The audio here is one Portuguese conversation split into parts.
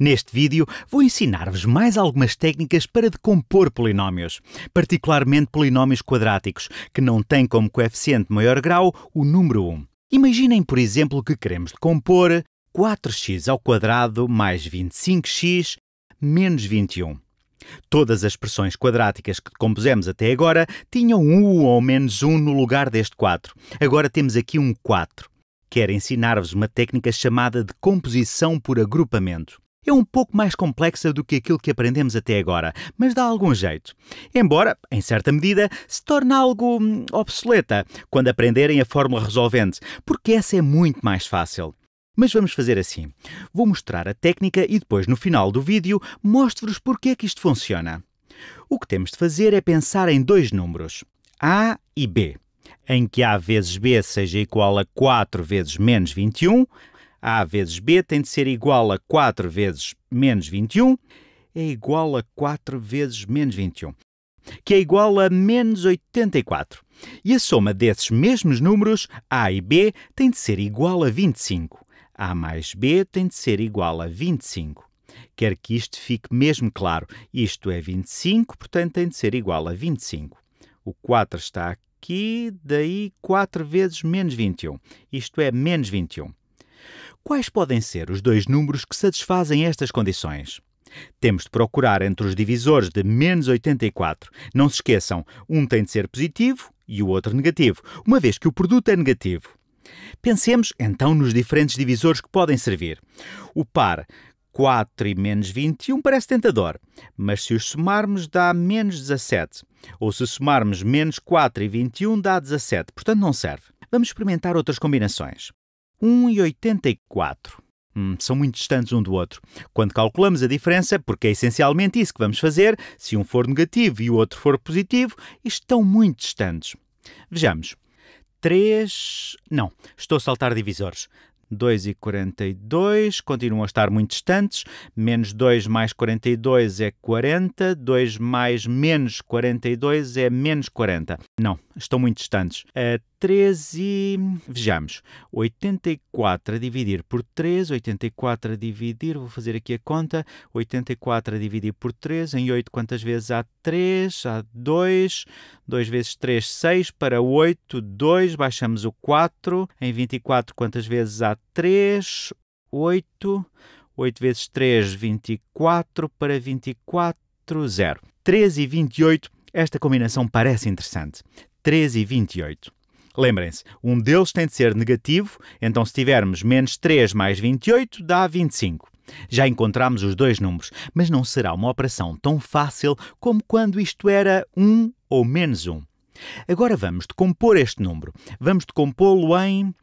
Neste vídeo vou ensinar-vos mais algumas técnicas para decompor polinómios, particularmente polinómios quadráticos, que não têm como coeficiente maior grau o número 1. Imaginem, por exemplo, que queremos decompor 4x ao quadrado mais 25x menos 21. Todas as expressões quadráticas que compusemos até agora tinham 1 ou menos 1 no lugar deste 4. Agora temos aqui um 4. Quero ensinar-vos uma técnica chamada de composição por agrupamento é um pouco mais complexa do que aquilo que aprendemos até agora, mas dá algum jeito. Embora, em certa medida, se torne algo hum, obsoleta quando aprenderem a fórmula resolvente, porque essa é muito mais fácil. Mas vamos fazer assim. Vou mostrar a técnica e depois, no final do vídeo, mostro-vos porque é que isto funciona. O que temos de fazer é pensar em dois números, A e B, em que A vezes B seja igual a 4 vezes menos 21, a vezes B tem de ser igual a 4 vezes menos 21 é igual a 4 vezes menos 21, que é igual a menos 84. E a soma desses mesmos números, A e B, tem de ser igual a 25. A mais B tem de ser igual a 25. Quero que isto fique mesmo claro. Isto é 25, portanto tem de ser igual a 25. O 4 está aqui, daí 4 vezes menos 21. Isto é menos 21. Quais podem ser os dois números que satisfazem estas condições? Temos de procurar entre os divisores de menos 84. Não se esqueçam, um tem de ser positivo e o outro negativo, uma vez que o produto é negativo. Pensemos então nos diferentes divisores que podem servir. O par 4 e menos 21 parece tentador, mas se os somarmos dá menos 17. Ou se somarmos menos 4 e 21 dá 17, portanto não serve. Vamos experimentar outras combinações. 1,84. Hum, são muito distantes um do outro. Quando calculamos a diferença, porque é essencialmente isso que vamos fazer, se um for negativo e o outro for positivo, estão muito distantes. Vejamos. 3. Não, estou a saltar divisores. 2 e 42 continuam a estar muito distantes. Menos 2 mais 42 é 40. 2 mais menos 42 é menos 40. Não, estão muito distantes. Uh, 3 e. Vejamos. 84 a dividir por 3, 84 a dividir, vou fazer aqui a conta. 84 a dividir por 3, em 8 quantas vezes há 3? Há 2. 2 vezes 3, 6. Para 8, 2. Baixamos o 4. Em 24 quantas vezes há 3? 8. 8 vezes 3, 24. Para 24, 0. 3 e 28 esta combinação parece interessante. 3 e 28. Lembrem-se, um deles tem de ser negativo, então se tivermos menos 3 mais 28 dá 25. Já encontramos os dois números, mas não será uma operação tão fácil como quando isto era 1 ou menos 1. Agora vamos decompor este número. Vamos decompô-lo em.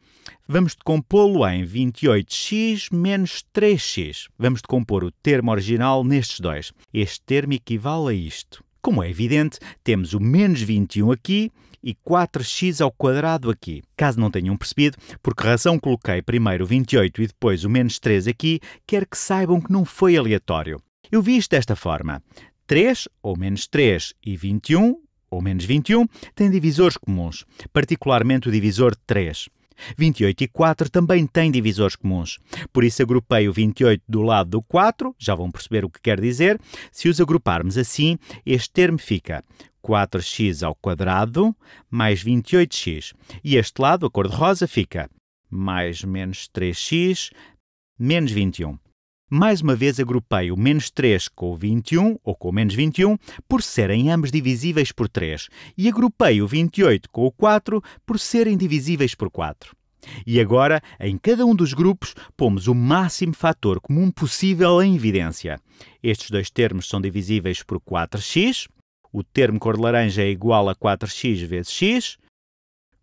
Vamos decompô-lo em 28x menos 3x. Vamos decompor o termo original nestes dois. Este termo equivale a isto. Como é evidente, temos o menos 21 aqui e 4x ao quadrado aqui. Caso não tenham percebido, por que razão coloquei primeiro o 28 e depois o menos 3 aqui, quero que saibam que não foi aleatório. Eu vi isto desta forma. 3 ou menos 3 e 21 ou menos 21 têm divisores comuns, particularmente o divisor 3. 28 e 4 também têm divisores comuns. Por isso agrupei o 28 do lado do 4, já vão perceber o que quer dizer. Se os agruparmos assim, este termo fica 4x ao quadrado mais 28x. E este lado, a cor de rosa, fica mais menos 3x menos 21. Mais uma vez agrupei o menos 3 com o 21, ou com o menos 21, por serem ambos divisíveis por 3, e agrupei o 28 com o 4 por serem divisíveis por 4. E agora, em cada um dos grupos, pomos o máximo fator comum possível em evidência. Estes dois termos são divisíveis por 4x, o termo cor de laranja é igual a 4x vezes x,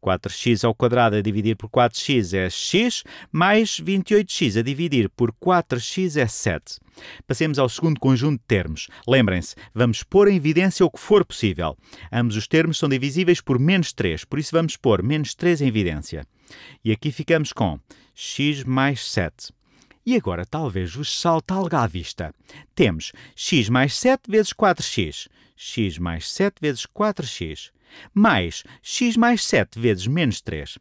4x ao quadrado a dividir por 4x é x, mais 28x a dividir por 4x é 7. Passemos ao segundo conjunto de termos. Lembrem-se, vamos pôr em evidência o que for possível. Ambos os termos são divisíveis por menos 3, por isso vamos pôr menos 3 em evidência. E aqui ficamos com x mais 7. E agora talvez vos salte algo à vista. Temos x mais 7 vezes 4x. x mais 7 vezes 4x mais x mais 7 vezes menos 3.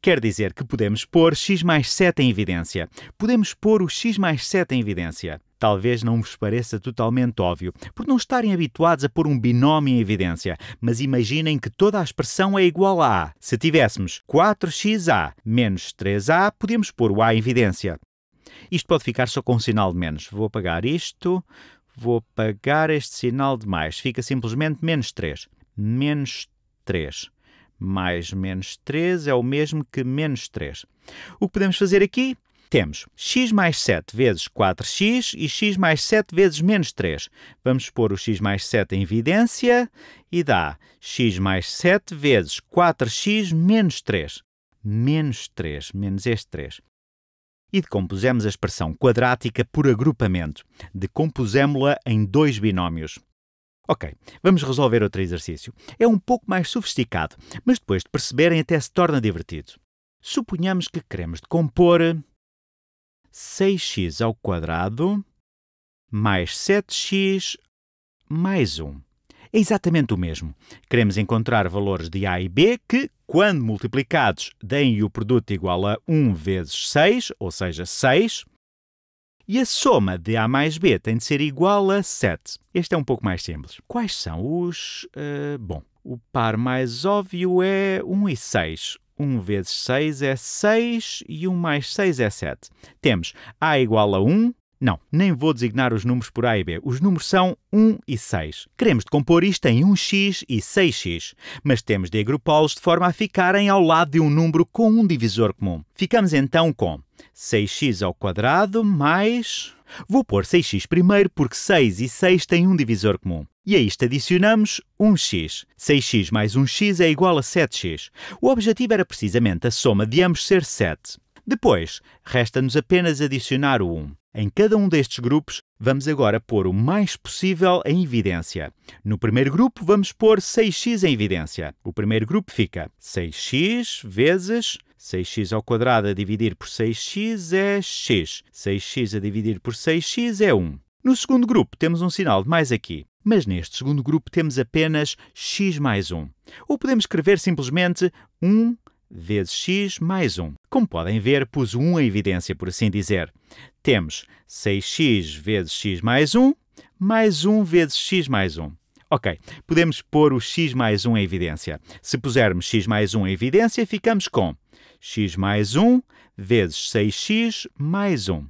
Quer dizer que podemos pôr x mais 7 em evidência. Podemos pôr o x mais 7 em evidência. Talvez não vos pareça totalmente óbvio, por não estarem habituados a pôr um binómio em evidência, mas imaginem que toda a expressão é igual a A. Se tivéssemos 4xa menos 3a, podemos pôr o A em evidência. Isto pode ficar só com um sinal de menos. Vou apagar isto, vou apagar este sinal de mais, fica simplesmente menos 3 menos 3. Mais menos 3 é o mesmo que menos 3. O que podemos fazer aqui? Temos x mais 7 vezes 4x e x mais 7 vezes menos 3. Vamos pôr o x mais 7 em evidência e dá x mais 7 vezes 4x menos 3. Menos 3, menos este 3. E decompusemos a expressão quadrática por agrupamento. Decompusemos-la em dois binómios. Ok, vamos resolver outro exercício. É um pouco mais sofisticado, mas depois de perceberem até se torna divertido. Suponhamos que queremos decompor 6x ao quadrado mais 7x mais 1. É exatamente o mesmo. Queremos encontrar valores de A e B que, quando multiplicados, deem o produto igual a 1 vezes 6, ou seja, 6, e a soma de A mais B tem de ser igual a 7. Este é um pouco mais simples. Quais são os. Uh, bom, o par mais óbvio é 1 e 6. 1 vezes 6 é 6 e 1 mais 6 é 7. Temos A igual a 1, não, nem vou designar os números por A e B. Os números são 1 e 6. Queremos decompor isto em 1x e 6x, mas temos de agrupá-los de forma a ficarem ao lado de um número com um divisor comum. Ficamos então com 6x ao quadrado mais... Vou pôr 6x primeiro porque 6 e 6 têm um divisor comum. E a isto adicionamos 1x. 6x mais 1x é igual a 7x. O objetivo era precisamente a soma de ambos ser 7. Depois, resta-nos apenas adicionar o 1. Em cada um destes grupos, vamos agora pôr o mais possível em evidência. No primeiro grupo, vamos pôr 6x em evidência. O primeiro grupo fica 6x vezes 6x ao quadrado a dividir por 6x é x. 6x a dividir por 6x é 1. No segundo grupo, temos um sinal de mais aqui. Mas neste segundo grupo temos apenas x mais 1. Ou podemos escrever simplesmente 1 vezes x mais 1. Como podem ver, pus 1 em evidência, por assim dizer. Temos 6x vezes x mais 1, mais 1 vezes x mais 1. Ok, podemos pôr o x mais 1 em evidência. Se pusermos x mais 1 em evidência, ficamos com x mais 1 vezes 6x mais 1.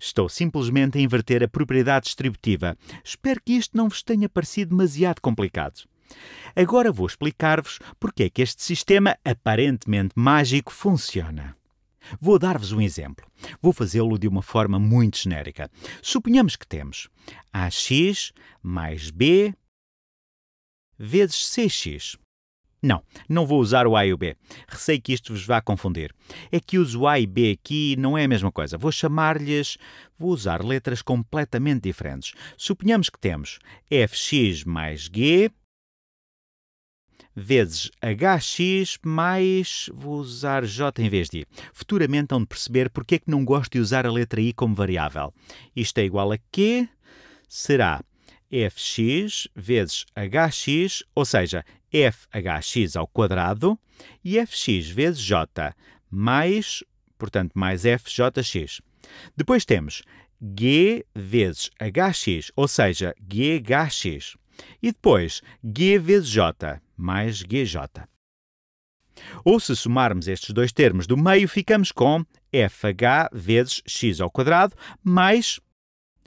Estou simplesmente a inverter a propriedade distributiva. Espero que isto não vos tenha parecido demasiado complicado. Agora vou explicar-vos porque é que este sistema aparentemente mágico funciona. Vou dar-vos um exemplo. Vou fazê-lo de uma forma muito genérica. Suponhamos que temos AX mais B vezes CX. Não, não vou usar o A e o B. Receio que isto vos vá confundir. É que uso A e B aqui não é a mesma coisa. Vou chamar-lhes. Vou usar letras completamente diferentes. Suponhamos que temos FX mais G vezes HX mais. Vou usar J em vez de I. Futuramente hão de perceber porque é que não gosto de usar a letra I como variável. Isto é igual a Q, será fx vezes hx, ou seja, fhx ao quadrado, e fx vezes j, mais, portanto, mais fjx. Depois temos g vezes hx, ou seja, ghx. E depois, g vezes j mais GJ. Ou se somarmos estes dois termos do meio, ficamos com FH vezes x ao quadrado mais,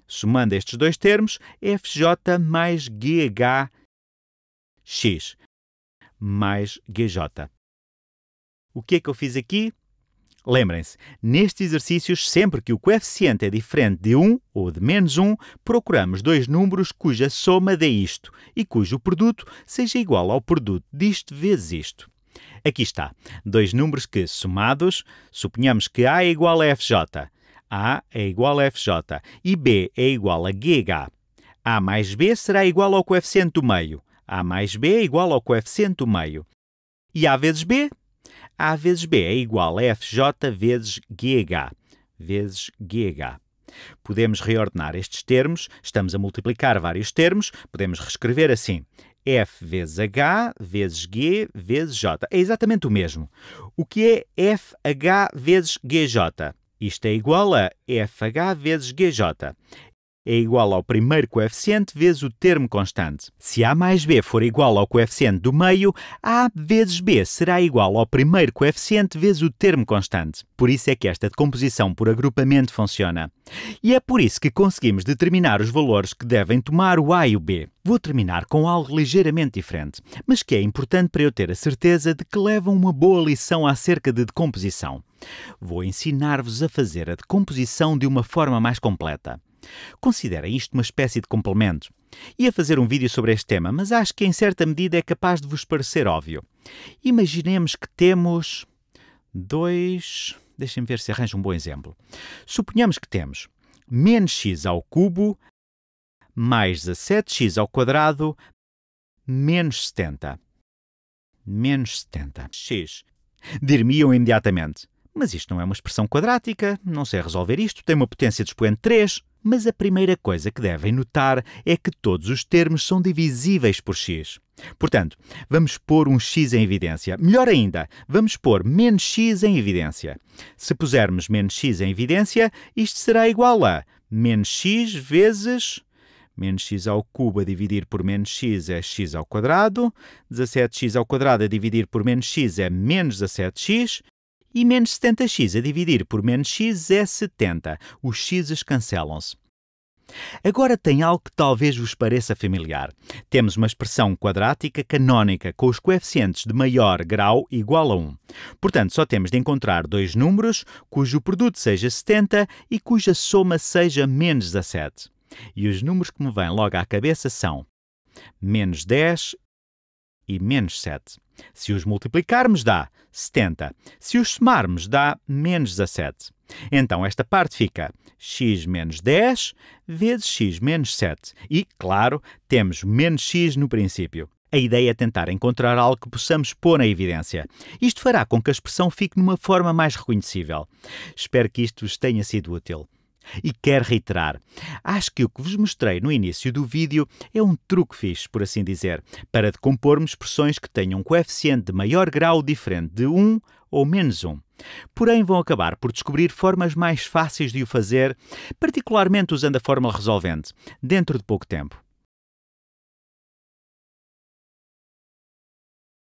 somando estes dois termos, FJ mais GHx mais GJ. O que é que eu fiz aqui? Lembrem-se, nestes exercícios, sempre que o coeficiente é diferente de 1 ou de menos 1, procuramos dois números cuja soma dê isto e cujo produto seja igual ao produto disto vezes isto. Aqui está, dois números que, somados, suponhamos que A é igual a FJ, A é igual a FJ e B é igual a GH. A mais B será igual ao coeficiente do meio. A mais B é igual ao coeficiente do meio. E A vezes B a vezes B é igual a FJ vezes GH, vezes GH. Podemos reordenar estes termos, estamos a multiplicar vários termos, podemos reescrever assim. F vezes H vezes G vezes J. É exatamente o mesmo. O que é FH vezes GJ? Isto é igual a FH vezes GJ é igual ao primeiro coeficiente vezes o termo constante. Se A mais B for igual ao coeficiente do meio, A vezes B será igual ao primeiro coeficiente vezes o termo constante. Por isso é que esta decomposição por agrupamento funciona. E é por isso que conseguimos determinar os valores que devem tomar o A e o B. Vou terminar com algo ligeiramente diferente, mas que é importante para eu ter a certeza de que levam uma boa lição acerca de decomposição. Vou ensinar-vos a fazer a decomposição de uma forma mais completa. Considerem isto uma espécie de complemento. Ia fazer um vídeo sobre este tema, mas acho que em certa medida é capaz de vos parecer óbvio. Imaginemos que temos dois. Deixem-me ver se arranjo um bom exemplo. Suponhamos que temos menos x ao cubo mais 17x ao quadrado menos 70. Menos 70. x. Dir-me-iam imediatamente. Mas isto não é uma expressão quadrática, não sei resolver isto, tem uma potência de expoente 3. Mas a primeira coisa que devem notar é que todos os termos são divisíveis por x. Portanto, vamos pôr um x em evidência. Melhor ainda, vamos pôr menos x em evidência. Se pusermos menos x em evidência, isto será igual a menos x vezes menos x ao cubo a dividir por menos x é x ao quadrado, 17x ao quadrado a dividir por menos x é menos 17x, e menos 70x a dividir por menos x é 70. Os x's cancelam-se. Agora tem algo que talvez vos pareça familiar. Temos uma expressão quadrática canónica com os coeficientes de maior grau igual a 1. Portanto, só temos de encontrar dois números cujo produto seja 70 e cuja soma seja menos 17. E os números que me vêm logo à cabeça são menos 10 e menos 7. Se os multiplicarmos, dá 70. Se os somarmos, dá menos 17. Então, esta parte fica x menos 10 vezes x menos 7. E, claro, temos menos x no princípio. A ideia é tentar encontrar algo que possamos pôr na evidência. Isto fará com que a expressão fique numa forma mais reconhecível. Espero que isto vos tenha sido útil. E quero reiterar, acho que o que vos mostrei no início do vídeo é um truque fixe, por assim dizer, para decompormos expressões que tenham um coeficiente de maior grau diferente de 1 ou menos 1. Porém, vão acabar por descobrir formas mais fáceis de o fazer, particularmente usando a fórmula resolvente, dentro de pouco tempo.